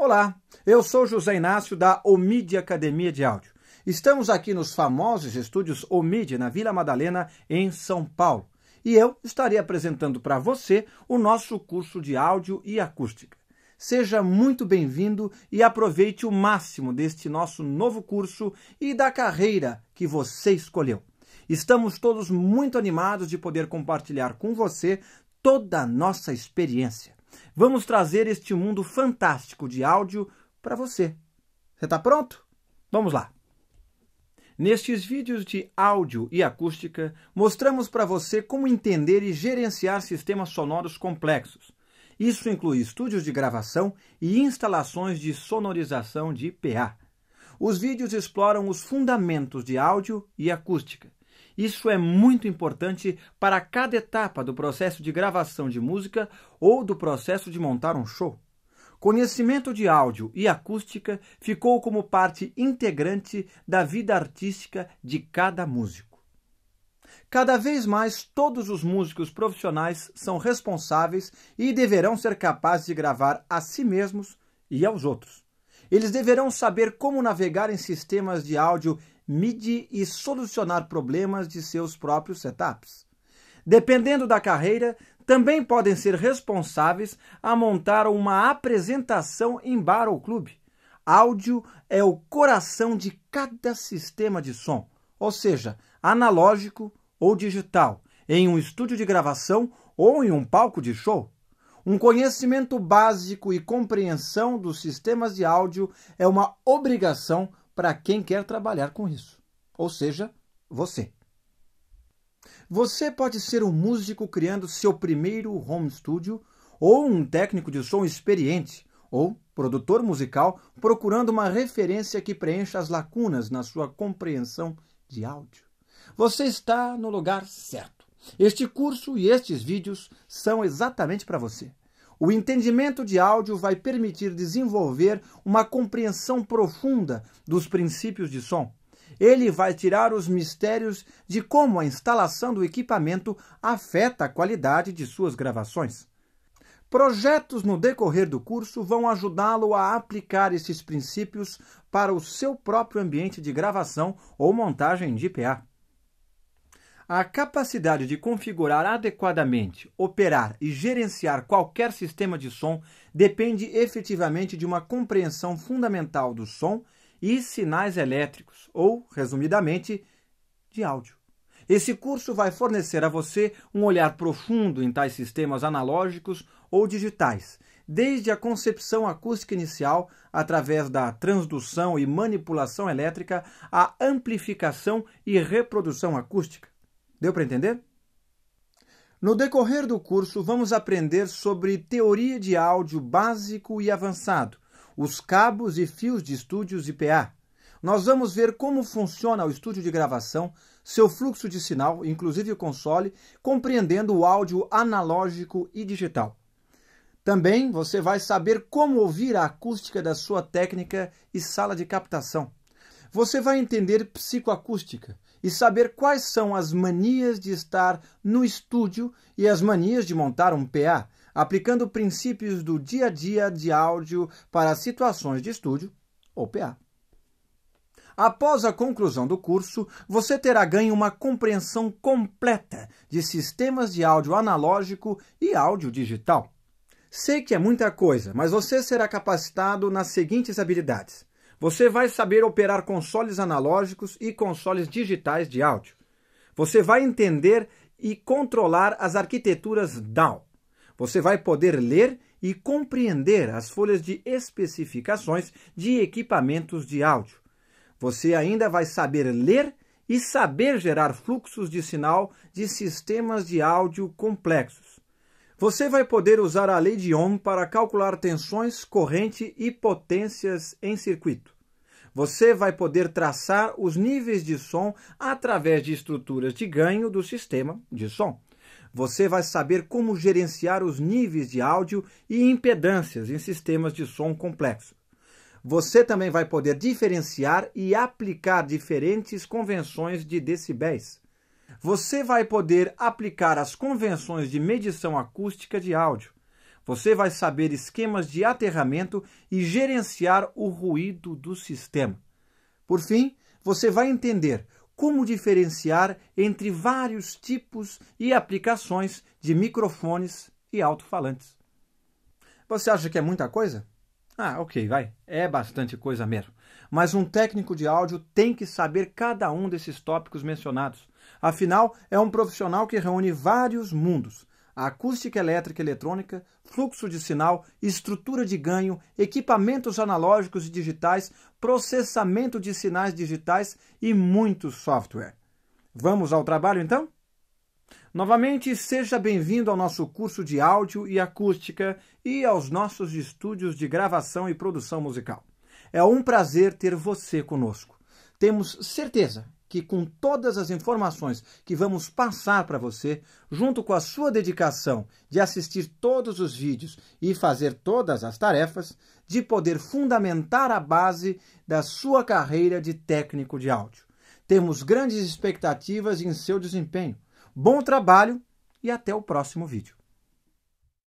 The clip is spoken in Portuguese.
Olá, eu sou José Inácio da Omid Academia de Áudio. Estamos aqui nos famosos estúdios Omid na Vila Madalena, em São Paulo. E eu estarei apresentando para você o nosso curso de áudio e acústica. Seja muito bem-vindo e aproveite o máximo deste nosso novo curso e da carreira que você escolheu. Estamos todos muito animados de poder compartilhar com você toda a nossa experiência. Vamos trazer este mundo fantástico de áudio para você. Você está pronto? Vamos lá! Nestes vídeos de áudio e acústica, mostramos para você como entender e gerenciar sistemas sonoros complexos. Isso inclui estúdios de gravação e instalações de sonorização de PA. Os vídeos exploram os fundamentos de áudio e acústica. Isso é muito importante para cada etapa do processo de gravação de música ou do processo de montar um show. Conhecimento de áudio e acústica ficou como parte integrante da vida artística de cada músico. Cada vez mais, todos os músicos profissionais são responsáveis e deverão ser capazes de gravar a si mesmos e aos outros. Eles deverão saber como navegar em sistemas de áudio medir e solucionar problemas de seus próprios setups. Dependendo da carreira, também podem ser responsáveis a montar uma apresentação em bar ou clube. Áudio é o coração de cada sistema de som, ou seja, analógico ou digital, em um estúdio de gravação ou em um palco de show. Um conhecimento básico e compreensão dos sistemas de áudio é uma obrigação para quem quer trabalhar com isso, ou seja, você. Você pode ser um músico criando seu primeiro home studio, ou um técnico de som experiente, ou produtor musical procurando uma referência que preencha as lacunas na sua compreensão de áudio. Você está no lugar certo. Este curso e estes vídeos são exatamente para você. O entendimento de áudio vai permitir desenvolver uma compreensão profunda dos princípios de som. Ele vai tirar os mistérios de como a instalação do equipamento afeta a qualidade de suas gravações. Projetos no decorrer do curso vão ajudá-lo a aplicar esses princípios para o seu próprio ambiente de gravação ou montagem de PA. A capacidade de configurar adequadamente, operar e gerenciar qualquer sistema de som depende efetivamente de uma compreensão fundamental do som e sinais elétricos, ou, resumidamente, de áudio. Esse curso vai fornecer a você um olhar profundo em tais sistemas analógicos ou digitais, desde a concepção acústica inicial, através da transdução e manipulação elétrica, à amplificação e reprodução acústica. Deu para entender? No decorrer do curso, vamos aprender sobre teoria de áudio básico e avançado, os cabos e fios de estúdios IPA. Nós vamos ver como funciona o estúdio de gravação, seu fluxo de sinal, inclusive o console, compreendendo o áudio analógico e digital. Também você vai saber como ouvir a acústica da sua técnica e sala de captação. Você vai entender psicoacústica, e saber quais são as manias de estar no estúdio e as manias de montar um PA, aplicando princípios do dia a dia de áudio para situações de estúdio ou PA. Após a conclusão do curso, você terá ganho uma compreensão completa de sistemas de áudio analógico e áudio digital. Sei que é muita coisa, mas você será capacitado nas seguintes habilidades: você vai saber operar consoles analógicos e consoles digitais de áudio. Você vai entender e controlar as arquiteturas DAW. Você vai poder ler e compreender as folhas de especificações de equipamentos de áudio. Você ainda vai saber ler e saber gerar fluxos de sinal de sistemas de áudio complexos. Você vai poder usar a lei de Ohm para calcular tensões, corrente e potências em circuito. Você vai poder traçar os níveis de som através de estruturas de ganho do sistema de som. Você vai saber como gerenciar os níveis de áudio e impedâncias em sistemas de som complexos. Você também vai poder diferenciar e aplicar diferentes convenções de decibéis você vai poder aplicar as convenções de medição acústica de áudio. Você vai saber esquemas de aterramento e gerenciar o ruído do sistema. Por fim, você vai entender como diferenciar entre vários tipos e aplicações de microfones e alto-falantes. Você acha que é muita coisa? Ah, ok, vai. É bastante coisa mesmo. Mas um técnico de áudio tem que saber cada um desses tópicos mencionados. Afinal, é um profissional que reúne vários mundos: acústica elétrica e eletrônica, fluxo de sinal, estrutura de ganho, equipamentos analógicos e digitais, processamento de sinais digitais e muito software. Vamos ao trabalho então? Novamente, seja bem-vindo ao nosso curso de áudio e acústica e aos nossos estúdios de gravação e produção musical. É um prazer ter você conosco. Temos certeza que, com todas as informações que vamos passar para você, junto com a sua dedicação de assistir todos os vídeos e fazer todas as tarefas, de poder fundamentar a base da sua carreira de técnico de áudio. Temos grandes expectativas em seu desempenho Bom trabalho e até o próximo vídeo.